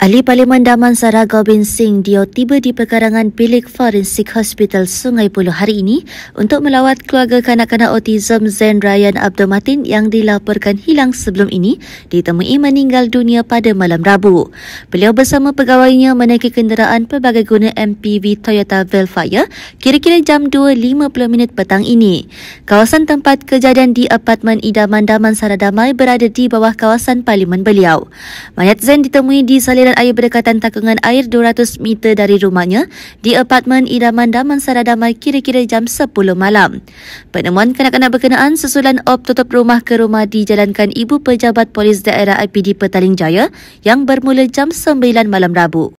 Ahli Parlimen Damansara Gobind Singh dia tiba di pekarangan Bilik Forensik Hospital Sungai Puluh hari ini untuk melawat keluarga kanak-kanak autism Zain Ryan Abdul Matin yang dilaporkan hilang sebelum ini ditemui meninggal dunia pada malam Rabu. Beliau bersama pegawainya menaiki kenderaan pelbagai guna MPV Toyota Velfire kira-kira jam 2.50 minit petang ini. Kawasan tempat kejadian di apartmen idaman Damansara Damai berada di bawah kawasan Parlimen beliau. Mayat Zain ditemui di saliran aliran air berdekatan takungan air 200 meter dari rumahnya di apartmen idaman Damansara Damai kira-kira jam 10 malam. Penemuan kanak-kanak berkenaan susulan op tutup rumah ke rumah dijalankan ibu pejabat polis daerah IPD Petaling Jaya yang bermula jam 9 malam Rabu.